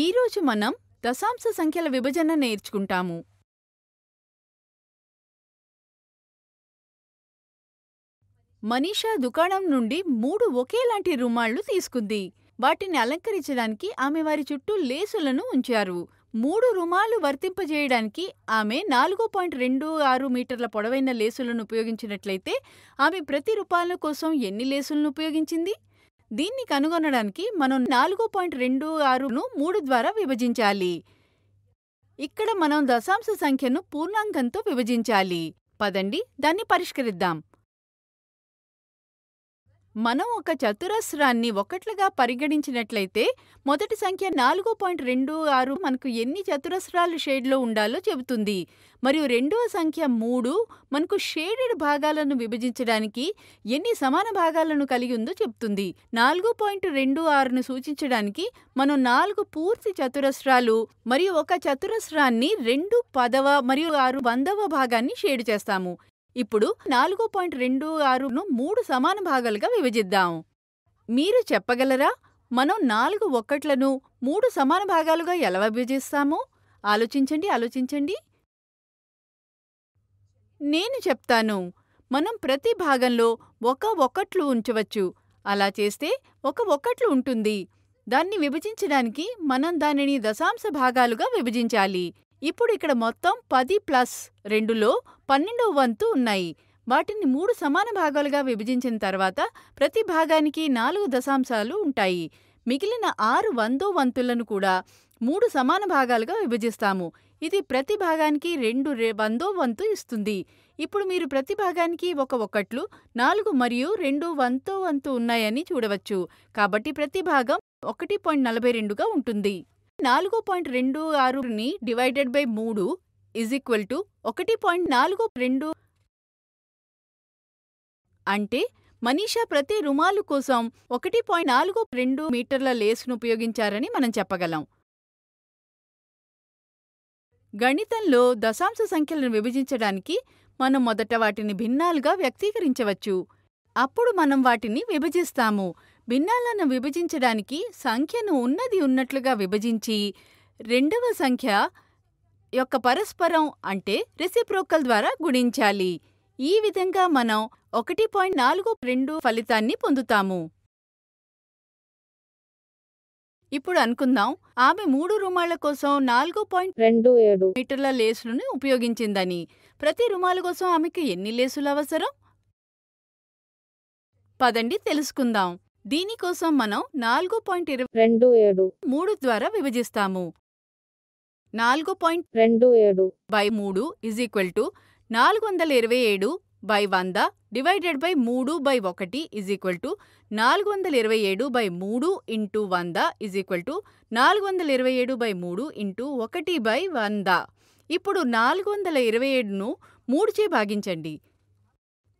ఈరోజు మనం దశాంశ సంఖ్యల విభజన నేర్చుకుంటాము మనీషా దుకాణం నుండి మూడు ఒకేలాంటి రుమాళ్లు తీసుకుంది వాటిని అలంకరించడానికి ఆమె వారి చుట్టూ లేసులను ఉంచారు మూడు రుమాలు వర్తింపజేయడానికి ఆమె నాలుగు పాయింట్ రెండు ఆరు మీటర్ల పొడవైన లేసులను ఉపయోగించినట్లయితే ఆమె ప్రతి రూపాల కోసం ఎన్ని లేసులను ఉపయోగించింది దీన్ని కనుగొనడానికి మనం నాలుగు పాయింట్ రెండు ఆరును మూడు ద్వారా విభజించాలి ఇక్కడ మనం దశాంశ సంఖ్యను పూర్ణాంకంతో విభజించాలి పదండి దాన్ని పరిష్కరిద్దాం మనం ఒక చతురస్రాన్ని ఒకట్లుగా పరిగణించినట్లయితే మొదటి సంఖ్య నాలుగు పాయింట్ రెండు ఆరు మనకు ఎన్ని చతురస్రాల షేడ్లో ఉండాలో చెబుతుంది మరియు రెండవ సంఖ్య మూడు మనకు షేడెడ్ భాగాలను విభజించడానికి ఎన్ని సమాన భాగాలను కలిగి ఉందో చెబుతుంది నాలుగు పాయింట్ రెండు ఆరును సూచించడానికి మనం నాలుగు పూర్తి చతురస్రాలు మరియు ఒక చతురస్రాన్ని రెండు పదవ మరియు ఆరు వందవ భాగాన్ని షేడ్ చేస్తాము ఇప్పుడు నాలుగు పాయింట్ రెండు ఆరును మూడు సమాన భాగాలుగా విభజిద్దాం మీరు చెప్పగలరా మనం నాలుగు ఒక్కట్లను మూడు సమాన భాగాలుగా ఎలా విభజిస్తామో ఆలోచించండి ఆలోచించండి నేను చెప్తాను మనం ప్రతి భాగంలో ఒక ఒక్కట్లు ఉంచవచ్చు అలా చేస్తే ఒక ఒక్కట్లు ఉంటుంది దాన్ని విభజించడానికి మనం దానిని దశాంశ భాగాలుగా విభజించాలి ఇప్పుడు ఇక్కడ మొత్తం పది ప్లస్ రెండులో పన్నెండో వంతు ఉన్నాయి వాటిని మూడు సమాన భాగాలుగా విభజించిన తర్వాత ప్రతి భాగానికి నాలుగు దశాంశాలు ఉంటాయి మిగిలిన ఆరు వందో వంతులను కూడా మూడు సమాన భాగాలుగా విభజిస్తాము ఇది ప్రతి భాగానికి రెండు వందో వంతు ఇస్తుంది ఇప్పుడు మీరు ప్రతి భాగానికి ఒక ఒకట్లు నాలుగు మరియు రెండు వంతో వంతు ఉన్నాయని చూడవచ్చు కాబట్టి ప్రతి భాగం ఒకటి పాయింట్ నలభై రెండుగా ఉంటుంది నాలుగు పాయింట్ రెండు ఆరుని డివైడెడ్ బై మూడు ఇజ్ ఈక్వల్ టు ఒకటి పాయింట్ నాలుగు రెండు అంటే మనీషా ప్రతి రుమాలు కోసం ఒకటి పాయింట్ నాలుగు రెండు మీటర్ల లేస్ను ఉపయోగించారని మనం చెప్పగలం గణితంలో దశాంశ సంఖ్యలను విభజించడానికి మనం మొదట వాటిని భిన్నాలుగా వ్యక్తీకరించవచ్చు అప్పుడు మనం వాటిని విభజిస్తాము భిన్నాలను విభజించడానికి సంఖ్యను ఉన్నది ఉన్నట్లుగా విభజించి రెండవ సంఖ్య యొక్క పరస్పరం అంటే రెసిప్రోకల్ ద్వారా గుణించాలి ఈ విధంగా మనం ఒకటి పాయింట్ నాలుగు రెండు ఫలితాన్ని పొందుతాము ఇప్పుడు అనుకుందాం ఆమె మూడు రుమాళ్ల కోసం నాలుగు పాయింట్ రెండు ఏడు మీటర్ల లేసులను ఉపయోగించిందని ప్రతి రుమాల కోసం ఆమెకి ఎన్ని లేసులు అవసరం పదండి తెలుసుకుందాం దీనికోసం మనం నాలుగు పాయింట్ ఇరవై రెండు ఏడు మూడు ద్వారా విభజిస్తాము నాలుగు పాయింట్ రెండు ఏడు బై మూడు ఇజ్ ఈక్వల్ టు నాలుగు వందల ఇరవై ఏడు బై వంద డివైడెడ్ బై మూడు బై ఒకటి ఇజ్ ఈక్వల్ టు నాలుగు వందల ఇరవై ఏడు బై మూడు ఇంటూ వంద ఇజ్ ఈక్వల్ టు నాలుగు వందల ఇరవై ఏడు బై మూడు ఇంటూ ఒకటి బై వంద ఇప్పుడు నాలుగు వందల ఇరవై ఏడును మూడుచే భాగించండి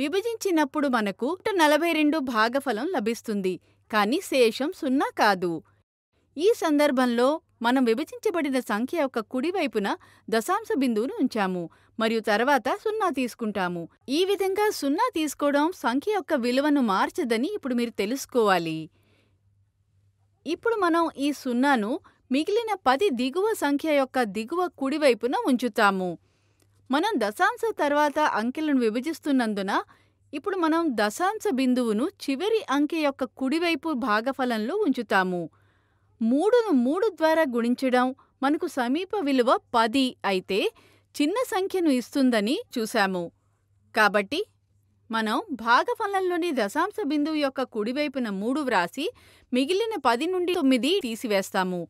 విభజించినప్పుడు మనకు నలభై రెండు భాగఫలం లభిస్తుంది కానీ శేషం సున్నా కాదు ఈ సందర్భంలో మనం విభజించబడిన సంఖ్య యొక్క కుడివైపున దశాంశ బిందువును ఉంచాము మరియు తర్వాత సున్నా తీసుకుంటాము ఈ విధంగా సున్నా తీసుకోవడం సంఖ్య యొక్క విలువను మార్చదని ఇప్పుడు మీరు తెలుసుకోవాలి ఇప్పుడు మనం ఈ సున్నాను మిగిలిన పది దిగువ సంఖ్య యొక్క దిగువ కుడివైపున ఉంచుతాము మనం దశాంశ తర్వాత అంకెలను విభజిస్తున్నందున ఇప్పుడు మనం దశాంశ బిందువును చివరి అంకె యొక్క కుడివైపు భాగఫలంలో ఉంచుతాము మూడును మూడు ద్వారా గుణించడం మనకు సమీప విలువ పది అయితే చిన్న సంఖ్యను ఇస్తుందని చూశాము కాబట్టి మనం భాగఫలంలోని దశాంశ బిందువు యొక్క కుడివైపున మూడు వ్రాసి మిగిలిన పది నుండి తొమ్మిది తీసివేస్తాము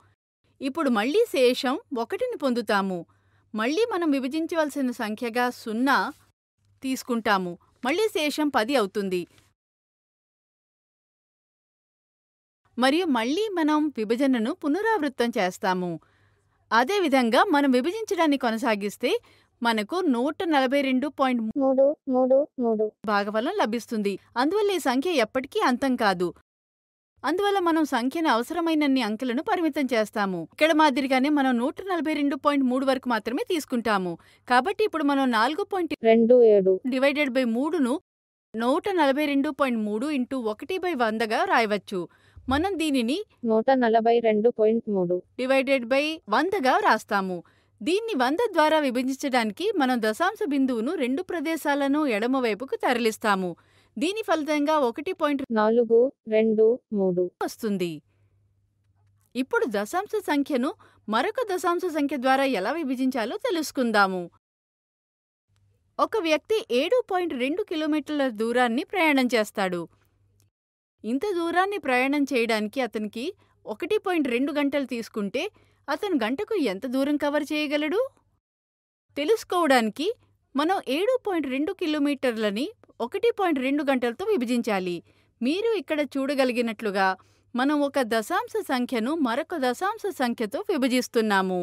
ఇప్పుడు మళ్లీ శేషం ఒకటిని పొందుతాము మళ్ళీ మనం విభజించవలసిన సంఖ్యగా సున్నా తీసుకుంటాము మళ్ళీ శేషం పది అవుతుంది మరియు మళ్ళీ మనం విభజనను పునరావృత్తం చేస్తాము అదేవిధంగా మనం విభజించడాన్ని కొనసాగిస్తే మనకు నూట నలభై రెండు పాయింట్ మూడు మూడు మూడు భాగఫలం లభిస్తుంది అందువల్ల ఈ సంఖ్య ఎప్పటికీ అంతం కాదు అందువల్ల మనం సంఖ్యను అవసరమైనన్ని అంకెలను పరిమితం చేస్తాము ఇక్కడ మాదిరిగానే మనం నూట నలభై రెండు పాయింట్ మూడు వరకు మాత్రమే తీసుకుంటాము కాబట్టి ఇప్పుడు మనం నాలుగు పాయింట్ రెండు ఏడు డివైడెడ్ బై మూడును నూట నలభై రెండు పాయింట్ మూడు ఇంటూ ఒకటి బై వందగా రాయవచ్చు మనం దీనిని నూట నలభై రెండు పాయింట్ మూడు డివైడెడ్ బై వందగా రాస్తాము దీన్ని వంద ద్వారా విభజించడానికి మనం దశాంశ బిందువును రెండు ప్రదేశాలను ఎడమవైపుకు తరలిస్తాము దీని ఫలితంగా ఒకటి పాయింట్ నాలుగు రెండు మూడు వస్తుంది ఇప్పుడు దశాంశ సంఖ్యను మరొక దశాంశ సంఖ్య ద్వారా ఎలా విభజించాలో తెలుసుకుందాము ఒక వ్యక్తి ఏడు పాయింట్ రెండు కిలోమీటర్ల దూరాన్ని ప్రయాణం చేస్తాడు ఇంత దూరాన్ని ప్రయాణం చేయడానికి అతనికి ఒకటి పాయింట్ రెండు గంటలు తీసుకుంటే అతను గంటకు ఎంత దూరం కవర్ చేయగలడు తెలుసుకోవడానికి మనం ఏడు పాయింట్ రెండు కిలోమీటర్లని ఒకటి పాయింట్ రెండు గంటలతో విభజించాలి మీరు ఇక్కడ చూడగలిగినట్లుగా మనం ఒక దశాంశ సంఖ్యను మరొక దశాంశ సంఖ్యతో విభజిస్తున్నాము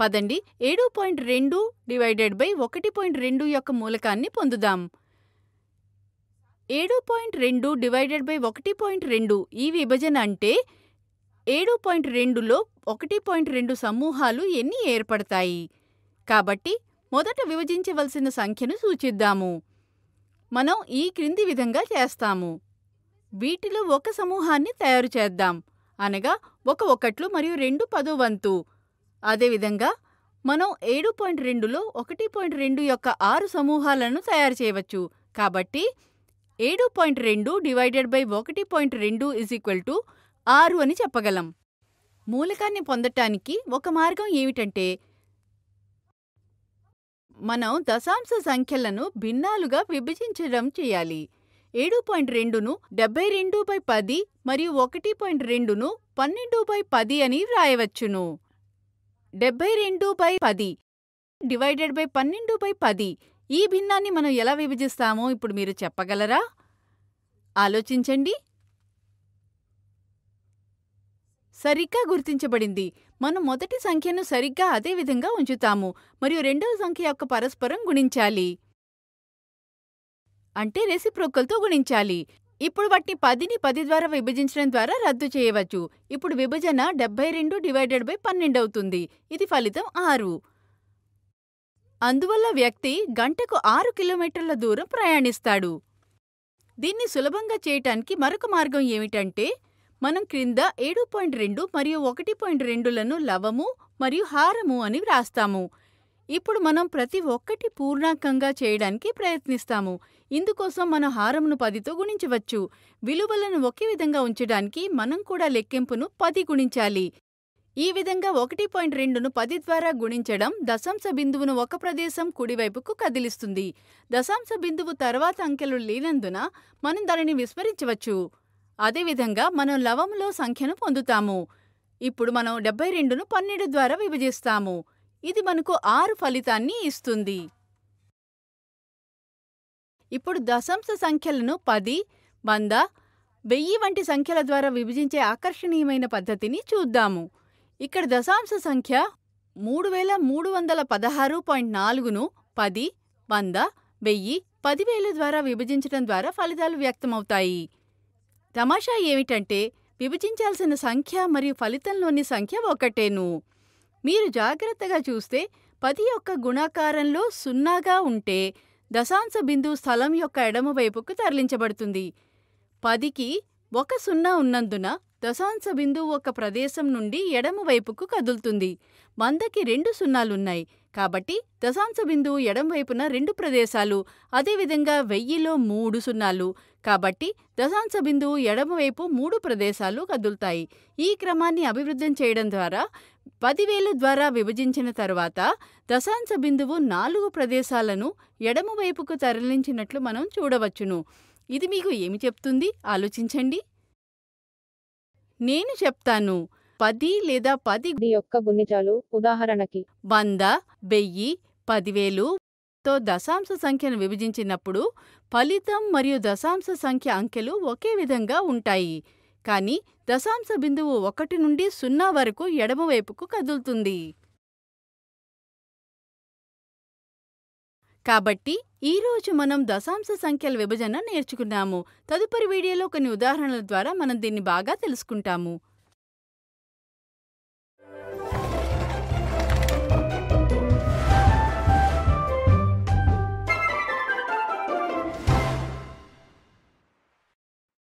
పదండి ఏడు పాయింట్ రెండు డివైడెడ్ బై ఒకటి పాయింట్ రెండు యొక్క మూలకాన్ని పొందుదాం ఏడు పాయింట్ రెండు డివైడెడ్ బై ఒకటి పాయింట్ రెండు ఈ విభజన అంటే ఏడు పాయింట్ రెండులో ఒకటి పాయింట్ రెండు సమూహాలు ఎన్ని ఏర్పడతాయి కాబట్టి మొదట విభజించవలసిన సంఖ్యను సూచిద్దాము మనం ఈ క్రింది విధంగా చేస్తాము వీటిలో ఒక సమూహాన్ని తయారు చేద్దాం అనగా ఒక ఒకట్లు మరియు రెండు పదో వంతు అదేవిధంగా మనం ఏడు పాయింట్ రెండులో ఒకటి పాయింట్ రెండు యొక్క ఆరు సమూహాలను తయారు చేయవచ్చు కాబట్టి ఏడు పాయింట్ రెండు డివైడెడ్ బై ఒకటి పాయింట్ రెండు ఇజ్ ఈక్వల్ టు ఆరు అని చెప్పగలం మూలకాన్ని పొందటానికి ఒక మార్గం ఏమిటంటే మనం దశాంశ సంఖ్యలను భిన్నాలుగా విభజించడం చేయాలి ఏడు పాయింట్ రెండును డెబ్బై రెండు బై పది మరియు ఒకటి పాయింట్ రెండును పన్నెండు బై పది అని వ్రాయవచ్చును డెబ్బై రెండు బై పది డివైడెడ్ బై పన్నెండు బై పది ఈ భిన్నాన్ని మనం ఎలా విభజిస్తామో ఇప్పుడు మీరు చెప్పగలరా ఆలోచించండి సరిగ్గా గుర్తించబడింది మనం మొదటి సంఖ్యను సరిగ్గా అదే విధంగా ఉంచుతాము మరియు రెండవ సంఖ్య యొక్క పరస్పరం గుణించాలి అంటే రెసిప్రోకల్తో గుణించాలి ఇప్పుడు వాటిని పదిని పది ద్వారా విభజించడం ద్వారా రద్దు చేయవచ్చు ఇప్పుడు విభజన డెబ్బై రెండు డివైడెడ్ బై పన్నెండు అవుతుంది ఇది ఫలితం ఆరు అందువల్ల వ్యక్తి గంటకు ఆరు కిలోమీటర్ల దూరం ప్రయాణిస్తాడు దీన్ని సులభంగా చేయటానికి మరొక మార్గం ఏమిటంటే మనం క్రింద ఏడు పాయింట్ రెండు మరియు ఒకటి పాయింట్ రెండులను లవము మరియు హారము అని వ్రాస్తాము ఇప్పుడు మనం ప్రతి ఒక్కటి పూర్ణాంకంగా చేయడానికి ప్రయత్నిస్తాము ఇందుకోసం మన హారమును పదితో గుణించవచ్చు విలువలను ఒకే విధంగా ఉంచడానికి మనం కూడా లెక్కింపును పది గుణించాలి ఈ విధంగా ఒకటి పాయింట్ రెండును పది ద్వారా గుణించడం దశాంశ బిందువును ఒక ప్రదేశం కుడివైపుకు కదిలిస్తుంది దశాంశ బిందువు తర్వాత అంకెలు లేనందున మనం దానిని విస్మరించవచ్చు అదేవిధంగా మనం లవములో సంఖ్యను పొందుతాము ఇప్పుడు మనం డెబ్బై రెండును పన్నెండు ద్వారా విభజిస్తాము ఇది మనకు ఆరు ఫలితాన్ని ఇస్తుంది ఇప్పుడు దశాంశ సంఖ్యలను పది వంద వెయ్యి వంటి సంఖ్యల ద్వారా విభజించే ఆకర్షణీయమైన పద్ధతిని చూద్దాము ఇక్కడ దశాంశ సంఖ్య మూడు వేల మూడు వందల పదహారు పాయింట్ నాలుగును పది వంద వెయ్యి పదివేలు ద్వారా విభజించడం ద్వారా ఫలితాలు వ్యక్తమవుతాయి తమాషా ఏమిటంటే విభజించాల్సిన సంఖ్య మరియు ఫలితంలోని సంఖ్య ఒకటేను మీరు జాగ్రత్తగా చూస్తే పది యొక్క గుణాకారంలో సున్నాగా ఉంటే దశాంశ బిందు స్థలం యొక్క ఎడమవైపుకు తరలించబడుతుంది పదికి ఒక సున్నా ఉన్నందున దశాంశ బిందువు ఒక ప్రదేశం నుండి ఎడమ వైపుకు కదులుతుంది వందకి రెండు సున్నాలున్నాయి కాబట్టి దశాంశ బిందువు ఎడమవైపున వైపున రెండు ప్రదేశాలు అదేవిధంగా వెయ్యిలో మూడు సున్నాలు కాబట్టి దశాంశ బిందువు ఎడమవైపు మూడు ప్రదేశాలు కదులుతాయి ఈ క్రమాన్ని అభివృద్ధి చేయడం ద్వారా పదివేలు ద్వారా విభజించిన తర్వాత దశాంశ బిందువు నాలుగు ప్రదేశాలను ఎడమవైపుకు తరలించినట్లు మనం చూడవచ్చును ఇది మీకు ఏమి చెప్తుంది ఆలోచించండి నేను చెప్తాను పది లేదా పది యొక్క గుణిజాలు ఉదాహరణకి వంద వెయ్యి పదివేలు తో దశాంశ సంఖ్యను విభజించినప్పుడు ఫలితం మరియు దశాంశ సంఖ్య అంకెలు ఒకే విధంగా ఉంటాయి కానీ దశాంశ బిందువు ఒకటి నుండి సున్నా వరకు ఎడమవైపుకు కదులుతుంది కాబట్టి ఈరోజు మనం దశాంశ సంఖ్యల విభజన నేర్చుకున్నాము తదుపరి వీడియోలో కొన్ని ఉదాహరణల ద్వారా మనం దీన్ని బాగా తెలుసుకుంటాము